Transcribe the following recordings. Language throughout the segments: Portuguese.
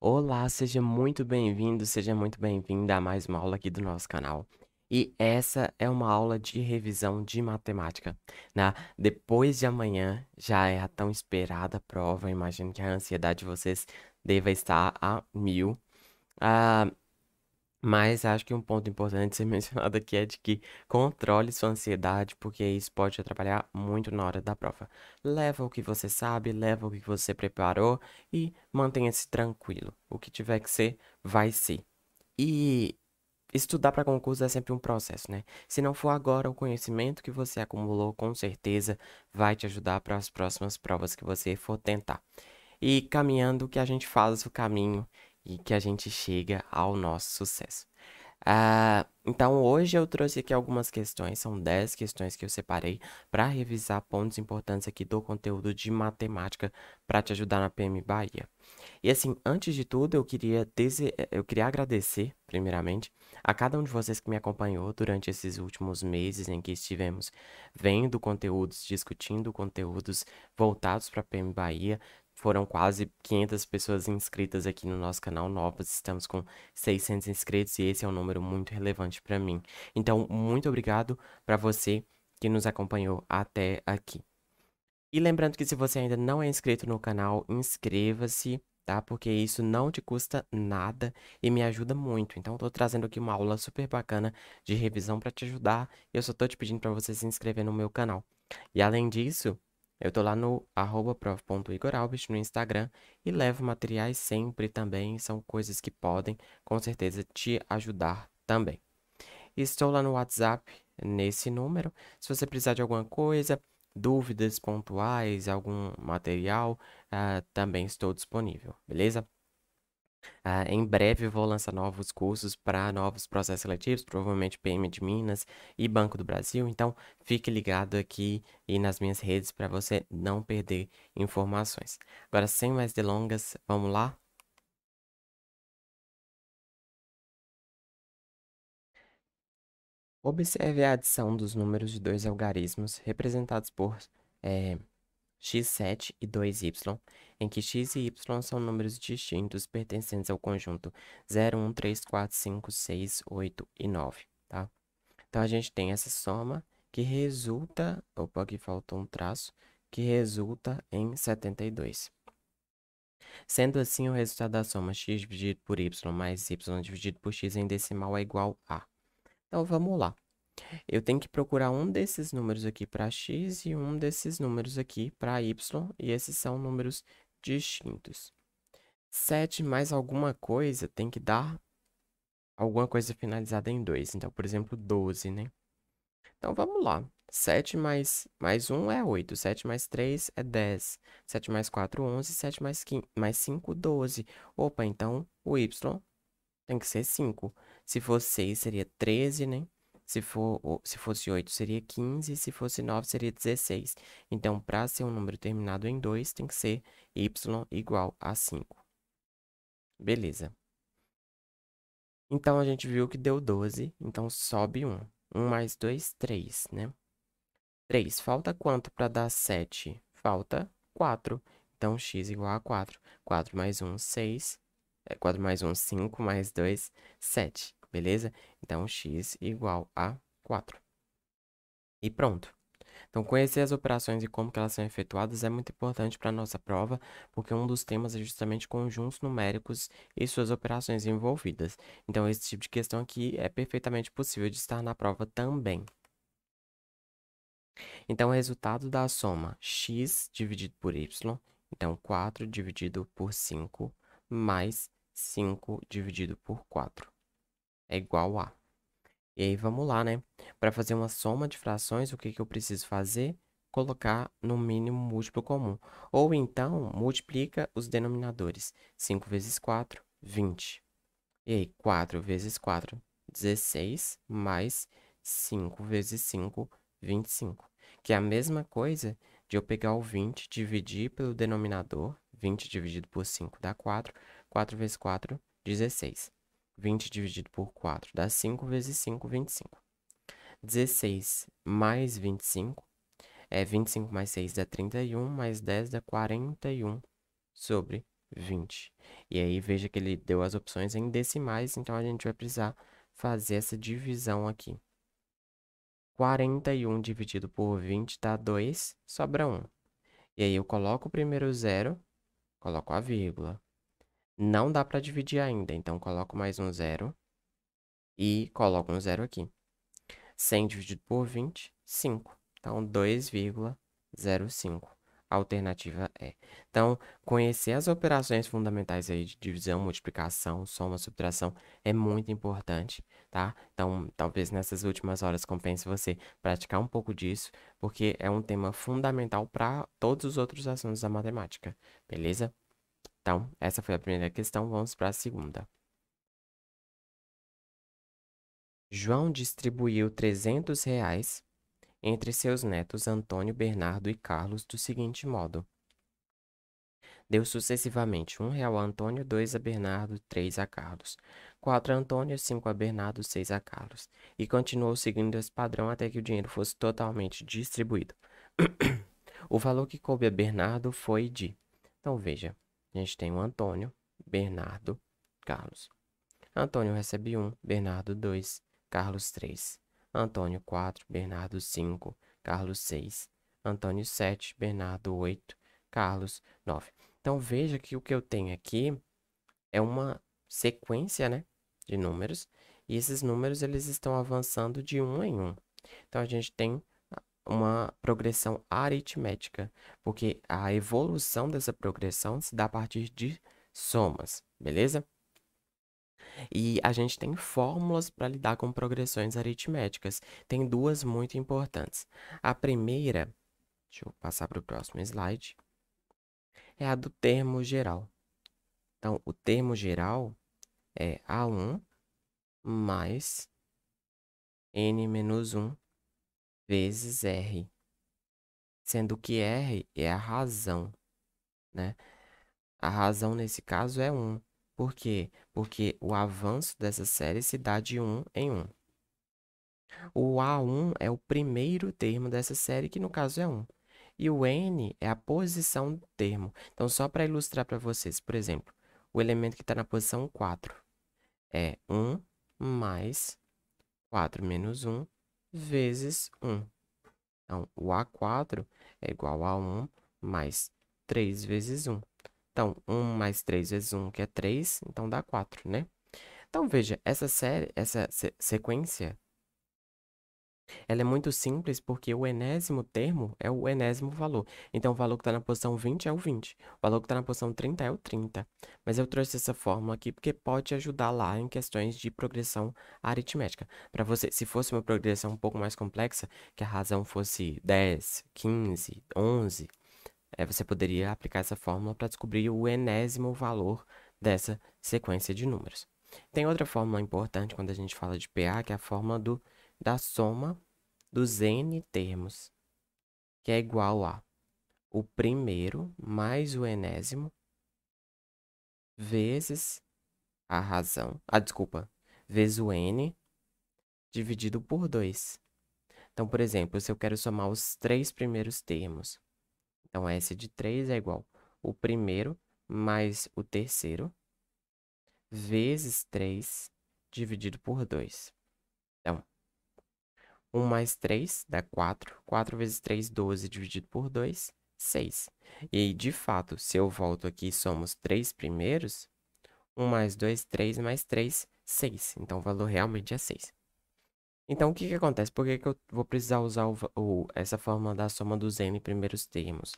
Olá, seja muito bem-vindo, seja muito bem-vinda a mais uma aula aqui do nosso canal. E essa é uma aula de revisão de matemática. Né? Depois de amanhã já é a tão esperada prova. Imagino que a ansiedade de vocês deva estar a mil. Ah, mas acho que um ponto importante ser mencionado aqui é de que controle sua ansiedade, porque isso pode te atrapalhar muito na hora da prova. Leva o que você sabe, leva o que você preparou e mantenha-se tranquilo. O que tiver que ser, vai ser. E estudar para concurso é sempre um processo, né? Se não for agora, o conhecimento que você acumulou com certeza vai te ajudar para as próximas provas que você for tentar. E caminhando, o que a gente faz o caminho e que a gente chega ao nosso sucesso. Ah, então hoje eu trouxe aqui algumas questões, são 10 questões que eu separei para revisar pontos importantes aqui do conteúdo de matemática para te ajudar na PM Bahia. E assim, antes de tudo, eu queria, dese... eu queria agradecer, primeiramente, a cada um de vocês que me acompanhou durante esses últimos meses em que estivemos vendo conteúdos, discutindo conteúdos voltados para a PM Bahia, foram quase 500 pessoas inscritas aqui no nosso canal novas. Estamos com 600 inscritos e esse é um número muito relevante para mim. Então, muito obrigado para você que nos acompanhou até aqui. E lembrando que se você ainda não é inscrito no canal, inscreva-se, tá? Porque isso não te custa nada e me ajuda muito. Então, estou trazendo aqui uma aula super bacana de revisão para te ajudar. E eu só estou te pedindo para você se inscrever no meu canal. E além disso, eu estou lá no arroba no Instagram e levo materiais sempre também, são coisas que podem com certeza te ajudar também. Estou lá no WhatsApp nesse número, se você precisar de alguma coisa, dúvidas pontuais, algum material, uh, também estou disponível, beleza? Ah, em breve vou lançar novos cursos para novos processos seletivos, provavelmente PM de Minas e Banco do Brasil. Então, fique ligado aqui e nas minhas redes para você não perder informações. Agora, sem mais delongas, vamos lá? Observe a adição dos números de dois algarismos representados por é, x7 e 2y, em que x e y são números distintos pertencentes ao conjunto 0, 1, 3, 4, 5, 6, 8 e 9, tá? Então, a gente tem essa soma que resulta... Opa, aqui faltou um traço. Que resulta em 72. Sendo assim, o resultado da soma x dividido por y mais y dividido por x em decimal é igual a... Então, vamos lá eu tenho que procurar um desses números aqui para x e um desses números aqui para y, e esses são números distintos. 7 mais alguma coisa tem que dar alguma coisa finalizada em 2. Então, por exemplo, 12, né? Então, vamos lá. 7 mais, mais 1 é 8, 7 mais 3 é 10, 7 mais 4, 11, 7 mais, 5, mais 5, 12. Opa, então o y tem que ser 5. Se for 6, seria 13, né? Se, for, se fosse 8, seria 15. Se fosse 9, seria 16. Então, para ser um número terminado em 2, tem que ser y igual a 5. Beleza. Então, a gente viu que deu 12. Então, sobe 1. 1 mais 2, 3, né? 3. Falta quanto para dar 7? Falta 4. Então, x igual a 4. 4 mais 1, 6. 4 mais 1, 5. Mais 2, 7 beleza? Então, x igual a 4. E pronto. Então, conhecer as operações e como que elas são efetuadas é muito importante para a nossa prova, porque um dos temas é justamente conjuntos numéricos e suas operações envolvidas. Então, esse tipo de questão aqui é perfeitamente possível de estar na prova também. Então, o resultado da soma x dividido por y, então 4 dividido por 5, mais 5 dividido por 4 é igual a. E aí vamos lá, né? Para fazer uma soma de frações, o que, que eu preciso fazer? Colocar no mínimo múltiplo comum. Ou então, multiplica os denominadores. 5 vezes 4, 20. E aí, 4 vezes 4, 16, mais 5 vezes 5, 25. Que é a mesma coisa de eu pegar o 20, dividir pelo denominador, 20 dividido por 5 dá 4, 4 vezes 4, 16. 20 dividido por 4 dá 5 vezes 5, 25. 16 mais 25 é 25 mais 6 dá 31, mais 10 dá 41 sobre 20. E aí veja que ele deu as opções em decimais, então a gente vai precisar fazer essa divisão aqui. 41 dividido por 20 dá 2, sobra 1. E aí eu coloco o primeiro zero, coloco a vírgula. Não dá para dividir ainda, então coloco mais um zero e coloco um zero aqui. 100 dividido por 20, 5. Então, 2,05. Alternativa é. Então, conhecer as operações fundamentais aí de divisão, multiplicação, soma, subtração é muito importante, tá? Então, talvez nessas últimas horas compense você praticar um pouco disso, porque é um tema fundamental para todos os outros assuntos da matemática, beleza? Então, essa foi a primeira questão, vamos para a segunda. João distribuiu 300 reais entre seus netos Antônio, Bernardo e Carlos do seguinte modo. Deu sucessivamente um real a Antônio, dois a Bernardo, três a Carlos, quatro a Antônio, cinco a Bernardo, seis a Carlos, e continuou seguindo esse padrão até que o dinheiro fosse totalmente distribuído. o valor que coube a Bernardo foi de. Então veja, a gente tem o Antônio, Bernardo, Carlos. Antônio recebe 1, Bernardo 2, Carlos 3. Antônio 4, Bernardo 5, Carlos 6. Antônio 7, Bernardo 8, Carlos 9. Então veja que o que eu tenho aqui é uma sequência né, de números. E esses números eles estão avançando de um em um. Então a gente tem uma progressão aritmética, porque a evolução dessa progressão se dá a partir de somas, beleza? E a gente tem fórmulas para lidar com progressões aritméticas. Tem duas muito importantes. A primeira, deixa eu passar para o próximo slide, é a do termo geral. Então, o termo geral é A1 mais N menos 1 vezes R, sendo que R é a razão, né? A razão nesse caso é 1. Por quê? Porque o avanço dessa série se dá de 1 em 1. O A1 é o primeiro termo dessa série, que no caso é 1. E o N é a posição do termo. Então, só para ilustrar para vocês, por exemplo, o elemento que está na posição 4 é 1 mais 4 menos 1 vezes 1. Então, o A4 é igual a 1 mais 3 vezes 1. Então, 1 mais 3 vezes 1, que é 3, então dá 4, né? Então, veja, essa série, essa sequência ela é muito simples porque o enésimo termo é o enésimo valor. Então, o valor que está na posição 20 é o 20. O valor que está na posição 30 é o 30. Mas eu trouxe essa fórmula aqui porque pode ajudar lá em questões de progressão aritmética. Para você, se fosse uma progressão um pouco mais complexa, que a razão fosse 10, 15, 11, é, você poderia aplicar essa fórmula para descobrir o enésimo valor dessa sequência de números. Tem outra fórmula importante quando a gente fala de PA, que é a fórmula do da soma dos n termos, que é igual a o primeiro mais o enésimo vezes a razão, ah, desculpa, vezes o n dividido por 2. Então, por exemplo, se eu quero somar os três primeiros termos, então S de 3 é igual o primeiro mais o terceiro vezes 3 dividido por 2. 1 mais 3 dá 4. 4 vezes 3, 12, dividido por 2, 6. E, de fato, se eu volto aqui e somos 3 primeiros, 1 mais 2, 3 mais 3, 6. Então, o valor realmente é 6. Então, o que, que acontece? Por que, que eu vou precisar usar o, o, essa fórmula da soma dos n primeiros termos?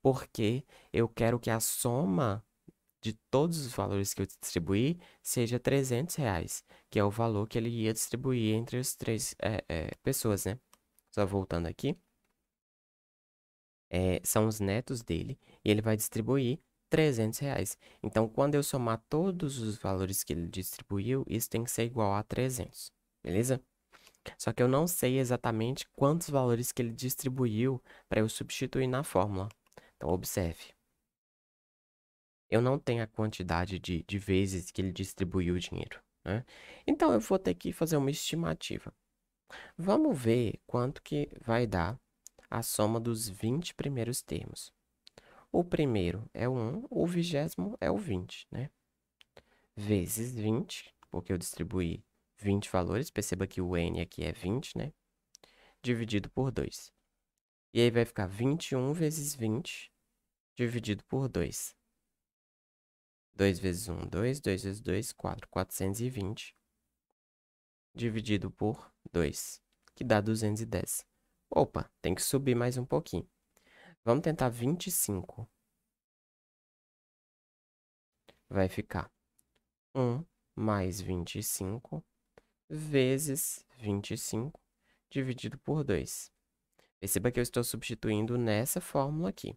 Porque eu quero que a soma de todos os valores que eu distribuí seja 300 reais, que é o valor que ele ia distribuir entre as três é, é, pessoas, né? Só voltando aqui. É, são os netos dele e ele vai distribuir 300 reais. Então, quando eu somar todos os valores que ele distribuiu, isso tem que ser igual a 300, beleza? Só que eu não sei exatamente quantos valores que ele distribuiu para eu substituir na fórmula. Então, observe eu não tenho a quantidade de, de vezes que ele distribuiu o dinheiro. Né? Então eu vou ter que fazer uma estimativa. Vamos ver quanto que vai dar a soma dos 20 primeiros termos. O primeiro é o 1, o vigésimo é o 20, né? Vezes 20, porque eu distribuí 20 valores, perceba que o n aqui é 20, né? Dividido por 2. E aí vai ficar 21 vezes 20, dividido por 2. 2 vezes 1, 2. 2 vezes 2, 4. 420 dividido por 2, que dá 210. Opa, tem que subir mais um pouquinho. Vamos tentar 25. Vai ficar 1 mais 25 vezes 25 dividido por 2. Perceba que eu estou substituindo nessa fórmula aqui.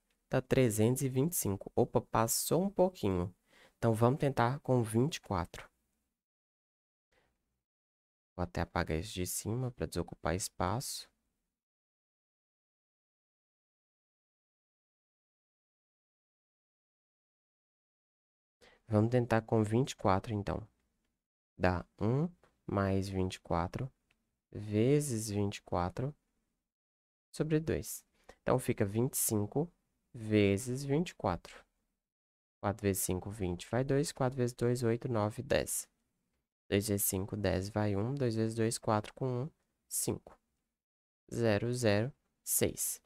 Tá 325. Opa, passou um pouquinho. Então, vamos tentar com 24. Vou até apagar esse de cima para desocupar espaço. Vamos tentar com 24, então. Dá 1 mais 24 vezes 24 sobre 2. Então, fica 25 vezes 24. 4 vezes 5, 20, vai 2. 4 vezes 2, 8, 9, 10. 2 vezes 5, 10, vai 1. 2 vezes 2, 4, com 1, 5. 0, 0, 6.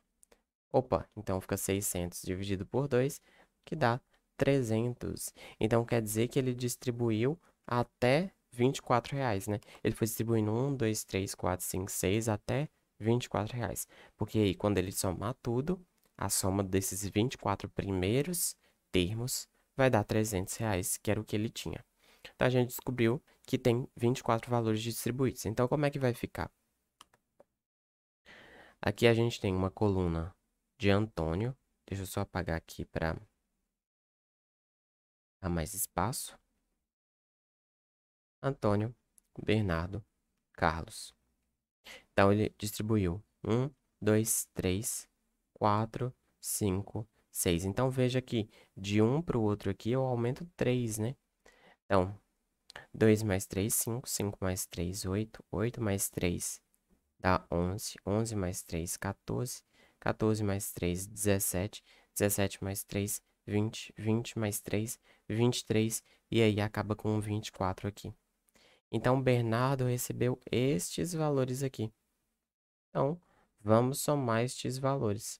Opa, então fica 600 dividido por 2, que dá 300. Então, quer dizer que ele distribuiu até 24 reais, né? Ele foi distribuindo 1, 2, 3, 4, 5, 6, até 24 reais. Porque aí, quando ele somar tudo, a soma desses 24 primeiros termos vai dar 300 reais, que era o que ele tinha. Então, a gente descobriu que tem 24 valores distribuídos. Então, como é que vai ficar? Aqui a gente tem uma coluna de Antônio. Deixa eu só apagar aqui para dar mais espaço. Antônio, Bernardo, Carlos. Então, ele distribuiu 1, 2, 3, 4, 5, 6. Então, veja que de um para o outro aqui eu aumento 3, né? Então, 2 mais 3, 5. 5 mais 3, 8. 8 mais 3 dá 11. 11 mais 3, 14. 14 mais 3, 17. 17 mais 3, 20. 20 mais 3, 23. E aí acaba com 24 aqui. Então, Bernardo recebeu estes valores aqui. Então, vamos somar estes valores.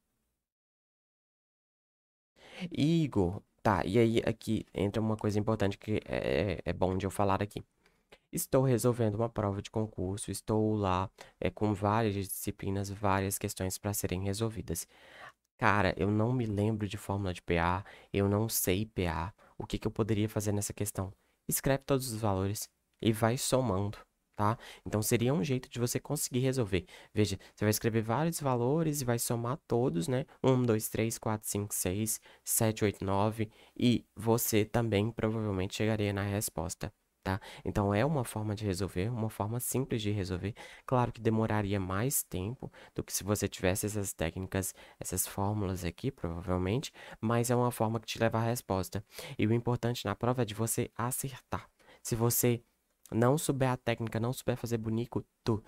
Igor, tá, e aí aqui entra uma coisa importante que é, é, é bom de eu falar aqui. Estou resolvendo uma prova de concurso, estou lá é, com várias disciplinas, várias questões para serem resolvidas. Cara, eu não me lembro de fórmula de PA, eu não sei PA. O que, que eu poderia fazer nessa questão? Escreve todos os valores e vai somando tá? Então seria um jeito de você conseguir resolver. Veja, você vai escrever vários valores e vai somar todos, né? 1, 2, 3, 4, 5, 6, 7, 8, 9 e você também provavelmente chegaria na resposta. Tá? Então é uma forma de resolver, uma forma simples de resolver. Claro que demoraria mais tempo do que se você tivesse essas técnicas, essas fórmulas aqui, provavelmente, mas é uma forma que te leva à resposta. E o importante na prova é de você acertar. Se você não souber a técnica, não souber fazer bonito, tu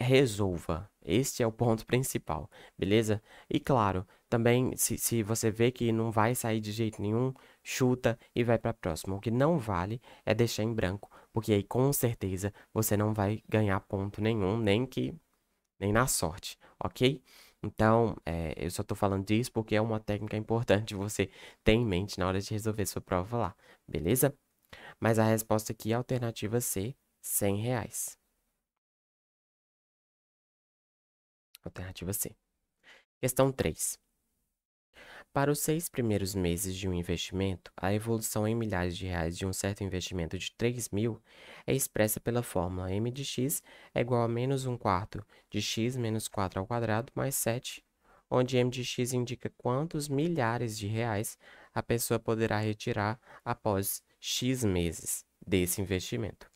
resolva. Este é o ponto principal, beleza? E claro, também se, se você vê que não vai sair de jeito nenhum, chuta e vai para a próxima. O que não vale é deixar em branco, porque aí com certeza você não vai ganhar ponto nenhum, nem que nem na sorte, ok? Então, é, eu só tô falando disso porque é uma técnica importante você ter em mente na hora de resolver sua prova lá, beleza? Mas a resposta aqui é a alternativa C, 100 reais. Alternativa C. Questão 3. Para os seis primeiros meses de um investimento, a evolução em milhares de reais de um certo investimento de 3 mil é expressa pela fórmula m de x é igual a menos 1 quarto de x menos 4 ao quadrado mais 7, onde m de x indica quantos milhares de reais a pessoa poderá retirar após X meses desse investimento.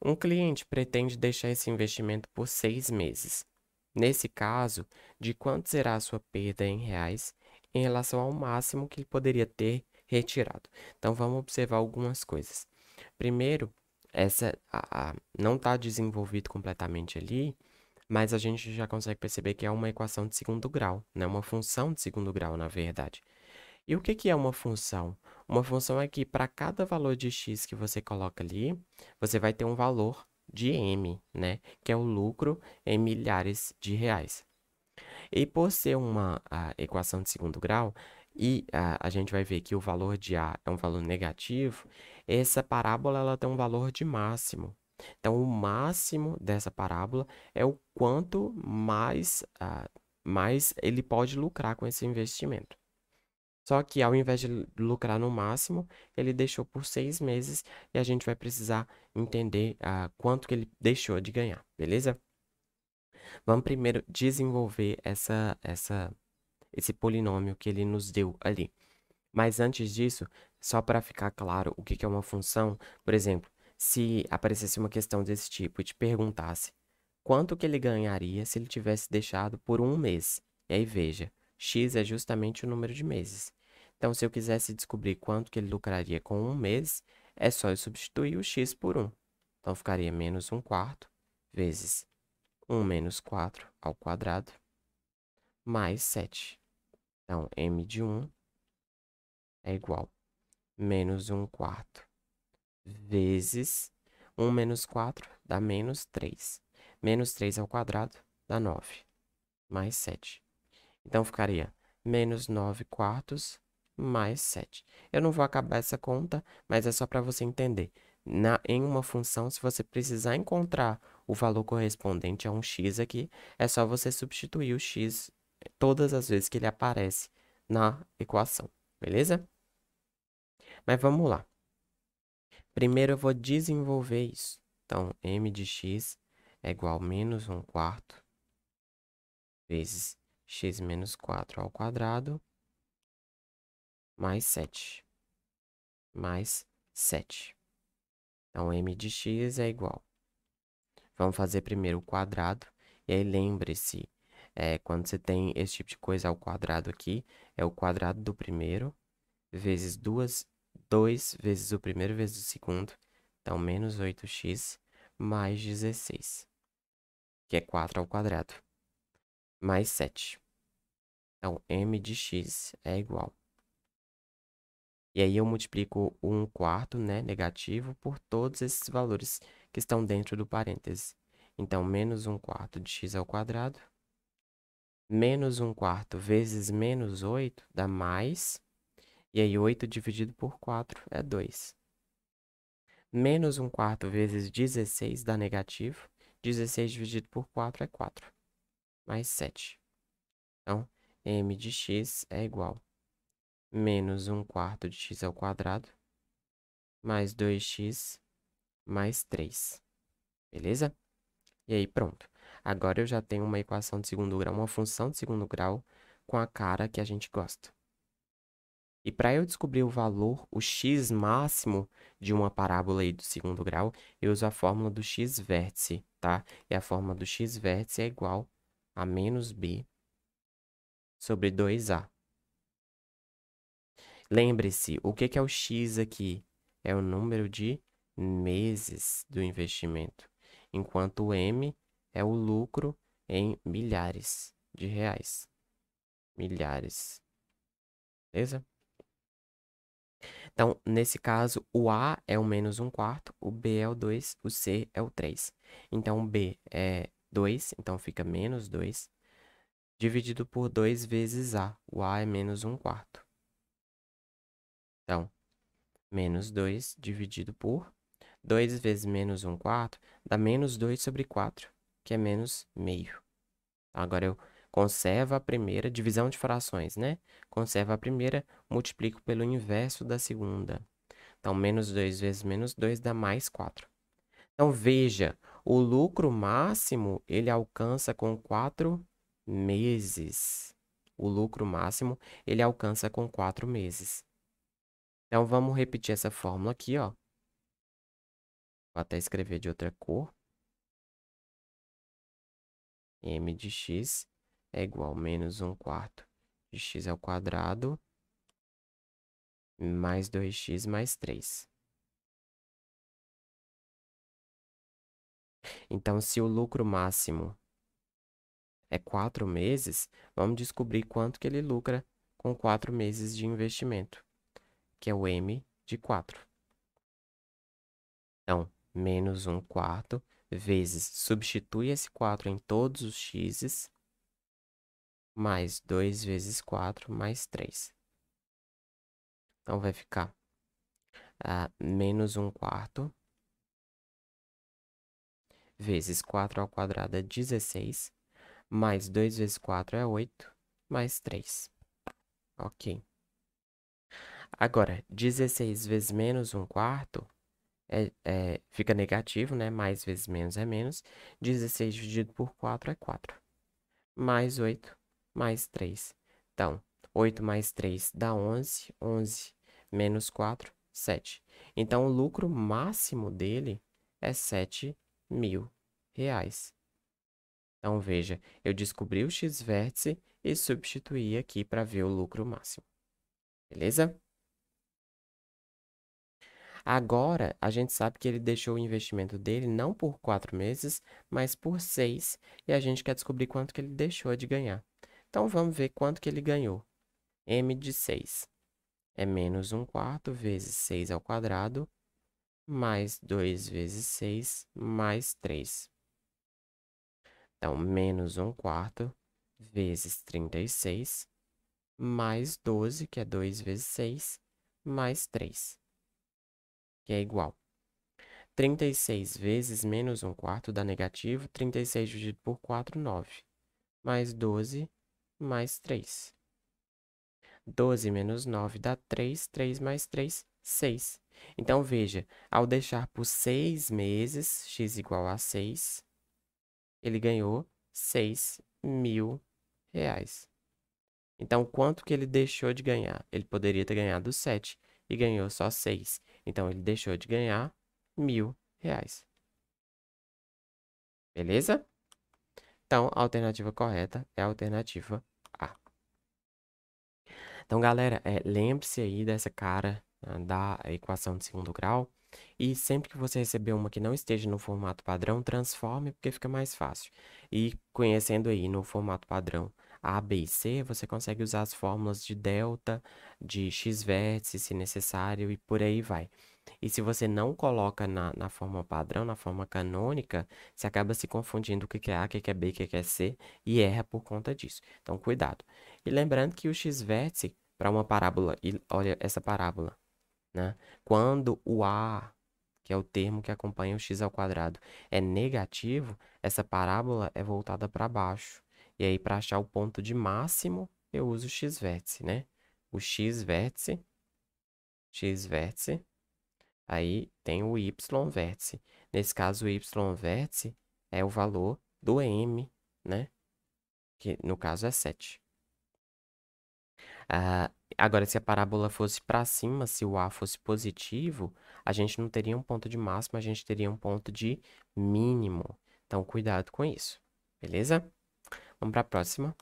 Um cliente pretende deixar esse investimento por seis meses. Nesse caso, de quanto será a sua perda em reais em relação ao máximo que ele poderia ter retirado? Então, vamos observar algumas coisas. Primeiro, essa a, a, não está desenvolvido completamente ali, mas a gente já consegue perceber que é uma equação de segundo grau, né? uma função de segundo grau, na verdade. E o que, que é uma função? Uma função é que para cada valor de x que você coloca ali, você vai ter um valor de m, né? Que é o lucro em milhares de reais. E por ser uma equação de segundo grau, e a, a gente vai ver que o valor de A é um valor negativo, essa parábola ela tem um valor de máximo. Então, o máximo dessa parábola é o quanto mais, uh, mais ele pode lucrar com esse investimento. Só que ao invés de lucrar no máximo, ele deixou por seis meses e a gente vai precisar entender ah, quanto que ele deixou de ganhar, beleza? Vamos primeiro desenvolver essa, essa, esse polinômio que ele nos deu ali. Mas antes disso, só para ficar claro o que, que é uma função, por exemplo, se aparecesse uma questão desse tipo e te perguntasse quanto que ele ganharia se ele tivesse deixado por um mês. E aí veja, X é justamente o número de meses. Então, se eu quisesse descobrir quanto que ele lucraria com um mês, é só eu substituir o X por 1. Então, ficaria menos 1 quarto vezes 1 menos 4 ao quadrado mais 7. Então, M de 1 é igual a menos 1 quarto vezes 1 menos 4 dá menos 3. Menos 3 ao quadrado dá 9, mais 7. Então, ficaria menos 9 quartos mais 7. Eu não vou acabar essa conta, mas é só para você entender. Na, em uma função, se você precisar encontrar o valor correspondente a um x aqui, é só você substituir o x todas as vezes que ele aparece na equação, beleza? Mas vamos lá. Primeiro eu vou desenvolver isso. Então, m de x é igual a menos 1 quarto vezes x menos 4 ao quadrado, mais 7, mais 7. Então, m de x é igual. Vamos fazer primeiro o quadrado, e aí lembre-se, é, quando você tem esse tipo de coisa ao quadrado aqui, é o quadrado do primeiro, vezes 2, 2 vezes o primeiro vezes o segundo, então menos 8x mais 16, que é 4 ao quadrado mais 7. Então, m de x é igual. E aí eu multiplico 1 quarto, né, negativo, por todos esses valores que estão dentro do parênteses. Então, menos 1 quarto de x ao quadrado, menos 1 quarto vezes menos 8 dá mais, e aí 8 dividido por 4 é 2. Menos 1 quarto vezes 16 dá negativo, 16 dividido por 4 é 4 mais 7. Então, m de x é igual a menos 1 quarto de x ao quadrado, mais 2x, mais 3. Beleza? E aí, pronto. Agora eu já tenho uma equação de segundo grau, uma função de segundo grau com a cara que a gente gosta. E para eu descobrir o valor, o x máximo de uma parábola aí do segundo grau, eu uso a fórmula do x vértice, tá? E a fórmula do x vértice é igual a menos b sobre 2a. Lembre-se, o que é o x aqui? É o número de meses do investimento, enquanto o m é o lucro em milhares de reais. Milhares. Beleza? Então, nesse caso, o A é o menos 1 quarto, o B é o 2, o C é o 3. Então, o B é 2, então fica menos 2, dividido por 2 vezes A. O A é menos 1 quarto. Então, menos 2 dividido por 2 vezes menos 1 quarto dá menos 2 sobre 4, que é menos meio. Então, agora eu conservo a primeira, divisão de frações, né? Conservo a primeira, multiplico pelo inverso da segunda. Então, menos 2 vezes menos 2 dá mais 4. Então, veja, o lucro máximo ele alcança com quatro meses. O lucro máximo ele alcança com quatro meses. Então vamos repetir essa fórmula aqui, ó. Vou até escrever de outra cor. M de x é igual a menos 1 quarto de x ao quadrado mais 2x mais 3. Então, se o lucro máximo é quatro meses, vamos descobrir quanto que ele lucra com quatro meses de investimento, que é o M de 4. Então, menos 1 quarto vezes, substitui esse 4 em todos os x's, mais 2 vezes 4, mais 3. Então, vai ficar ah, menos 1 quarto vezes 4 ao quadrado é 16, mais 2 vezes 4 é 8, mais 3. Ok. Agora, 16 vezes menos 1 quarto é, é, fica negativo, né? Mais vezes menos é menos. 16 dividido por 4 é 4. Mais 8, mais 3. Então, 8 mais 3 dá 11. 11 menos 4, 7. Então, o lucro máximo dele é 7 mil reais. Então veja, eu descobri o x-vértice e substituí aqui para ver o lucro máximo. Beleza? Agora, a gente sabe que ele deixou o investimento dele não por quatro meses, mas por seis, e a gente quer descobrir quanto que ele deixou de ganhar. Então, vamos ver quanto que ele ganhou. M de 6 é menos 1 quarto vezes 6 ao quadrado mais 2 vezes 6, mais 3. Então, menos 1 quarto, vezes 36, mais 12, que é 2 vezes 6, mais 3, que é igual. 36 vezes menos 1 quarto dá negativo, 36 dividido por 4, 9, mais 12, mais 3. 12 menos 9 dá 3, 3 mais 3, 6. Então, veja, ao deixar por 6 meses, x igual a 6, ele ganhou 6 mil reais. Então, quanto que ele deixou de ganhar? Ele poderia ter ganhado 7 e ganhou só 6. Então, ele deixou de ganhar mil reais. Beleza? Então, a alternativa correta é a alternativa A. Então, galera, é, lembre-se aí dessa cara ah, da equação de segundo grau. E sempre que você receber uma que não esteja no formato padrão, transforme porque fica mais fácil. E conhecendo aí no formato padrão A, B e C, você consegue usar as fórmulas de delta, de x vértice, se necessário, e por aí vai. E se você não coloca na, na forma padrão, na forma canônica, você acaba se confundindo o que é A, o que é B, o que é C, e erra por conta disso. Então, cuidado. E lembrando que o x vértice, para uma parábola, e olha essa parábola, né? Quando o A, que é o termo que acompanha o x ao quadrado, é negativo, essa parábola é voltada para baixo. E aí, para achar o ponto de máximo, eu uso o x vértice, né? O x vértice, x vértice, aí tem o y vértice. Nesse caso, o y vértice é o valor do m, né? Que no caso é 7. Ah, agora, se a parábola fosse para cima, se o A fosse positivo, a gente não teria um ponto de máximo, a gente teria um ponto de mínimo. Então, cuidado com isso, beleza? Vamos para a próxima.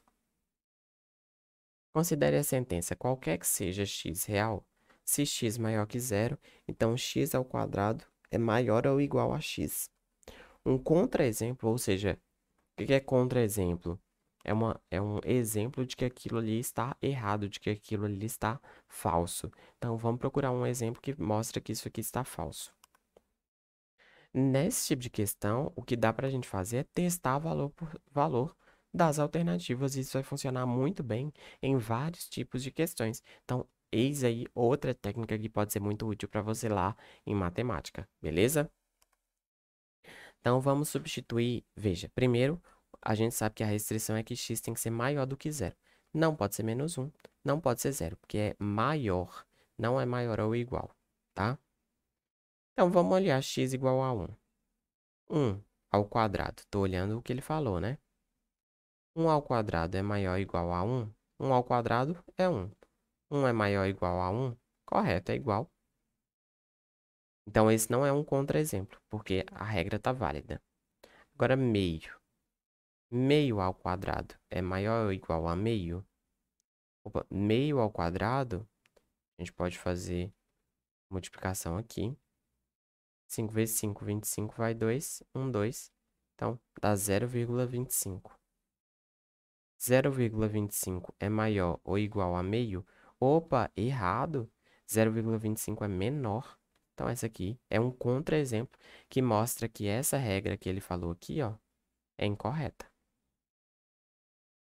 Considere a sentença qualquer que seja x real. Se x maior que zero, então x ao quadrado é maior ou igual a x. Um contra-exemplo, ou seja, o que é contra-exemplo? é, uma, é um exemplo de que aquilo ali está errado, de que aquilo ali está falso. Então, vamos procurar um exemplo que mostra que isso aqui está falso. Nesse tipo de questão, o que dá para a gente fazer é testar valor por valor das alternativas. Isso vai funcionar muito bem em vários tipos de questões. Então, eis aí outra técnica que pode ser muito útil para você lá em matemática, beleza? Então, vamos substituir, veja, primeiro a gente sabe que a restrição é que x tem que ser maior do que zero. Não pode ser menos 1, não pode ser zero, porque é maior, não é maior ou igual, tá? Então, vamos olhar x igual a 1. 1 ao quadrado, estou olhando o que ele falou, né? 1 ao quadrado é maior ou igual a 1? 1 ao quadrado é 1. 1 é maior ou igual a 1? Correto, é igual. Então, esse não é um contra-exemplo, porque a regra está válida. Agora, meio meio ao quadrado é maior ou igual a meio, opa, meio ao quadrado, a gente pode fazer multiplicação aqui. 5 vezes 5, 25 vai 2, 1, 2. Então, dá 0,25. 0,25 é maior ou igual a meio? Opa, errado! 0,25 é menor. Então, essa aqui é um contra-exemplo que mostra que essa regra que ele falou aqui, ó, é incorreta.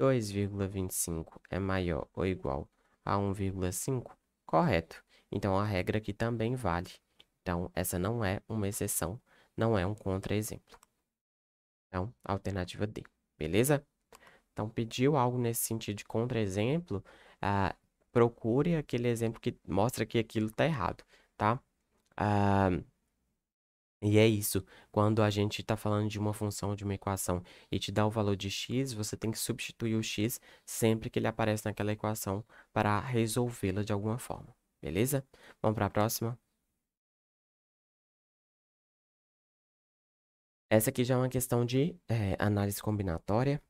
2,25 é maior ou igual a 1,5? Correto. Então, a regra aqui também vale. Então, essa não é uma exceção, não é um contra-exemplo. Então, alternativa D, beleza? Então, pediu algo nesse sentido de contra-exemplo, ah, procure aquele exemplo que mostra que aquilo está errado, tá? Ah, e é isso. Quando a gente está falando de uma função de uma equação e te dá o valor de x, você tem que substituir o x sempre que ele aparece naquela equação para resolvê-la de alguma forma. Beleza? Vamos para a próxima? Essa aqui já é uma questão de é, análise combinatória.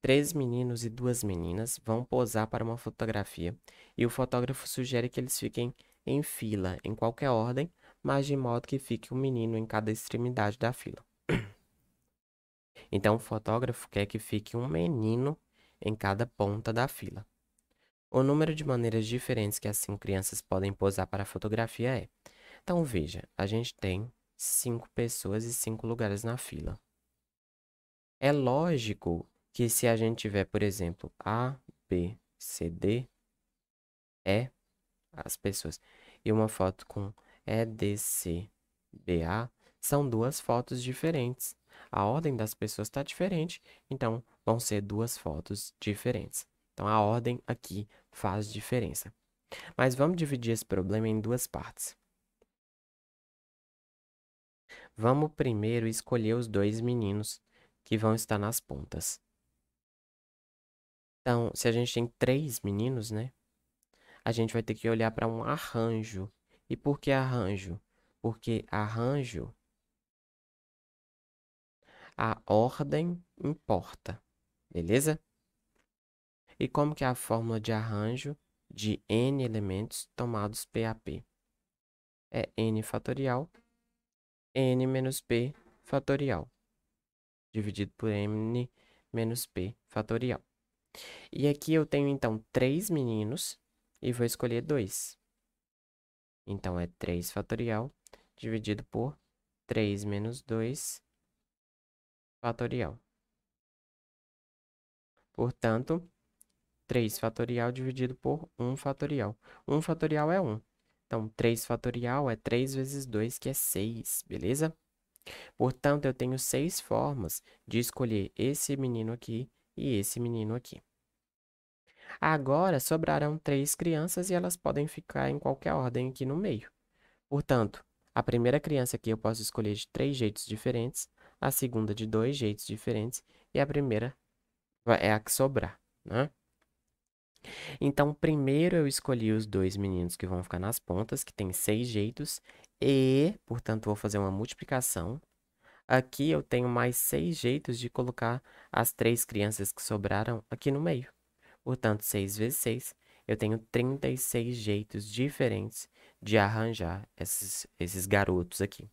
Três meninos e duas meninas vão posar para uma fotografia e o fotógrafo sugere que eles fiquem em fila, em qualquer ordem, mas de modo que fique um menino em cada extremidade da fila. Então o fotógrafo quer que fique um menino em cada ponta da fila. O número de maneiras diferentes que as assim cinco crianças podem posar para a fotografia é. Então veja, a gente tem cinco pessoas e cinco lugares na fila. É lógico que se a gente tiver, por exemplo, A, B, C, D, E, as pessoas, e uma foto com EDCBA é são duas fotos diferentes. A ordem das pessoas está diferente, então vão ser duas fotos diferentes. Então a ordem aqui faz diferença. Mas vamos dividir esse problema em duas partes. Vamos primeiro escolher os dois meninos que vão estar nas pontas. Então, se a gente tem três meninos, né? A gente vai ter que olhar para um arranjo e por que arranjo? Porque arranjo a ordem importa, beleza? E como que é a fórmula de arranjo de n elementos tomados PAP? É n fatorial n menos p fatorial dividido por n menos p fatorial. E aqui eu tenho então três meninos e vou escolher dois. Então, é 3 fatorial dividido por 3 menos 2 fatorial. Portanto, 3 fatorial dividido por 1 fatorial. 1 fatorial é 1. Então, 3 fatorial é 3 vezes 2, que é 6, beleza? Portanto, eu tenho 6 formas de escolher esse menino aqui e esse menino aqui. Agora sobrarão três crianças e elas podem ficar em qualquer ordem aqui no meio. Portanto, a primeira criança aqui eu posso escolher de três jeitos diferentes, a segunda de dois jeitos diferentes e a primeira é a que sobrar, né? Então, primeiro eu escolhi os dois meninos que vão ficar nas pontas, que tem seis jeitos, e, portanto, vou fazer uma multiplicação. Aqui eu tenho mais seis jeitos de colocar as três crianças que sobraram aqui no meio. Portanto, 6 vezes 6, eu tenho 36 jeitos diferentes de arranjar esses, esses garotos aqui.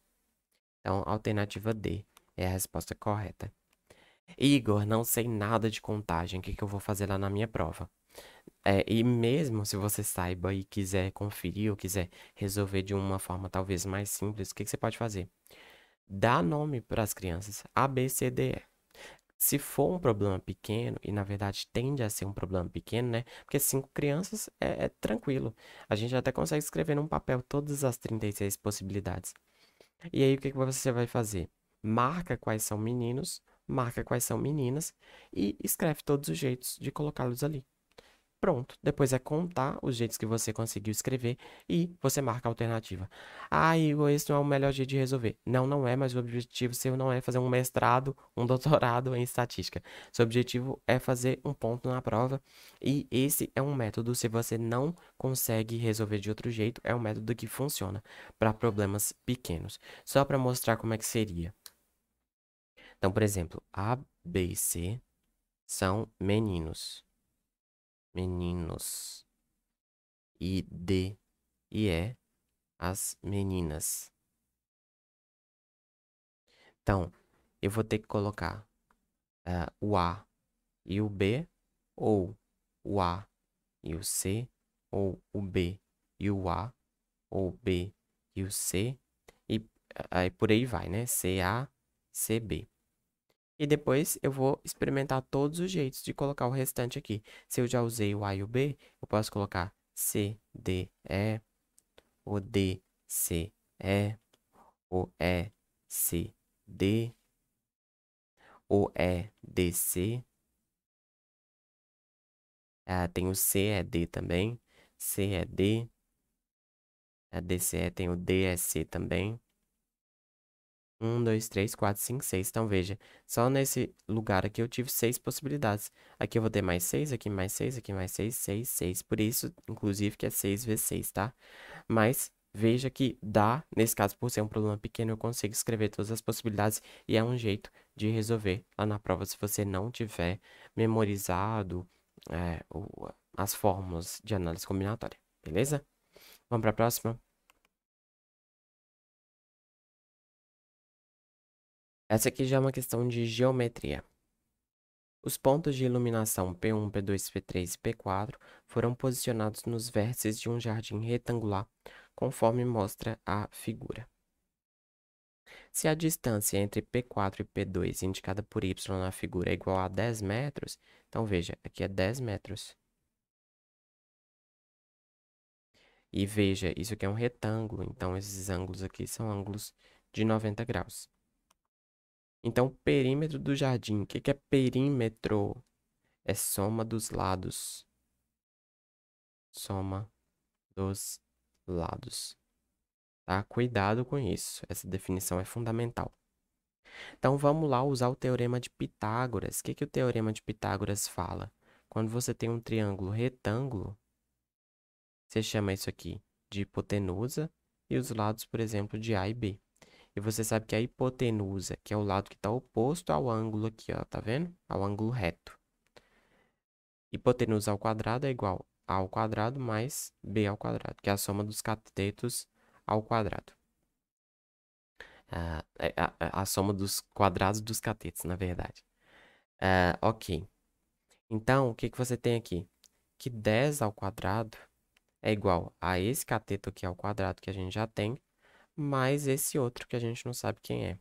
Então, alternativa D é a resposta correta. Igor, não sei nada de contagem, o que, que eu vou fazer lá na minha prova? É, e mesmo se você saiba e quiser conferir ou quiser resolver de uma forma talvez mais simples, o que, que você pode fazer? Dá nome para as crianças A, B, C, D, E. Se for um problema pequeno, e na verdade tende a ser um problema pequeno, né? Porque cinco crianças é, é tranquilo. A gente até consegue escrever num papel todas as 36 possibilidades. E aí o que, que você vai fazer? Marca quais são meninos, marca quais são meninas e escreve todos os jeitos de colocá-los ali. Pronto, depois é contar os jeitos que você conseguiu escrever e você marca a alternativa. Ah, Igor, esse não é o melhor jeito de resolver. Não, não é, mas o objetivo seu não é fazer um mestrado, um doutorado em estatística. Seu objetivo é fazer um ponto na prova e esse é um método, se você não consegue resolver de outro jeito, é um método que funciona para problemas pequenos. Só para mostrar como é que seria. Então, por exemplo, A, B e C são meninos meninos e de e é as meninas. Então, eu vou ter que colocar uh, o A e o B, ou o A e o C, ou o B e o A, ou B e o C, e eh, aí por aí vai, né? C A, C B. E depois eu vou experimentar todos os jeitos de colocar o restante aqui. Se eu já usei o A e o B, eu posso colocar C, D, E, o D, C, E, o E, C, D, o E, D, C. Ah, tem o C, E, D também, C, E, D. A é, D, C, E tem o D, E, C também. 1, 2, 3, 4, 5, 6. Então, veja, só nesse lugar aqui eu tive 6 possibilidades. Aqui eu vou ter mais 6, aqui mais 6, aqui mais 6, 6, 6. Por isso, inclusive, que é 6 vezes 6, tá? Mas veja que dá, nesse caso, por ser um problema pequeno, eu consigo escrever todas as possibilidades e é um jeito de resolver lá na prova se você não tiver memorizado é, as fórmulas de análise combinatória, beleza? Vamos para a próxima? Essa aqui já é uma questão de geometria. Os pontos de iluminação P1, P2, P3 e P4 foram posicionados nos vértices de um jardim retangular, conforme mostra a figura. Se a distância entre P4 e P2 indicada por y na figura é igual a 10 metros, então veja, aqui é 10 metros. E veja, isso aqui é um retângulo, então esses ângulos aqui são ângulos de 90 graus. Então, perímetro do jardim. O que, é perímetro? É soma dos lados. Soma dos lados. Tá? Cuidado com isso. Essa definição é fundamental. Então, vamos lá usar o teorema de Pitágoras. O que, que o teorema de Pitágoras fala? Quando você tem um triângulo retângulo, você chama isso aqui de hipotenusa e os lados, por exemplo, de A e B. E você sabe que a hipotenusa, que é o lado que está oposto ao ângulo aqui, ó, tá vendo? Ao ângulo reto. Hipotenusa ao quadrado é igual a ao quadrado mais b ao quadrado, que é a soma dos catetos ao quadrado. Uh, a, a, a, soma dos quadrados dos catetos, na verdade. Uh, ok. Então, o que, que você tem aqui? Que 10 ao quadrado é igual a esse cateto aqui ao quadrado que a gente já tem, mais esse outro que a gente não sabe quem é.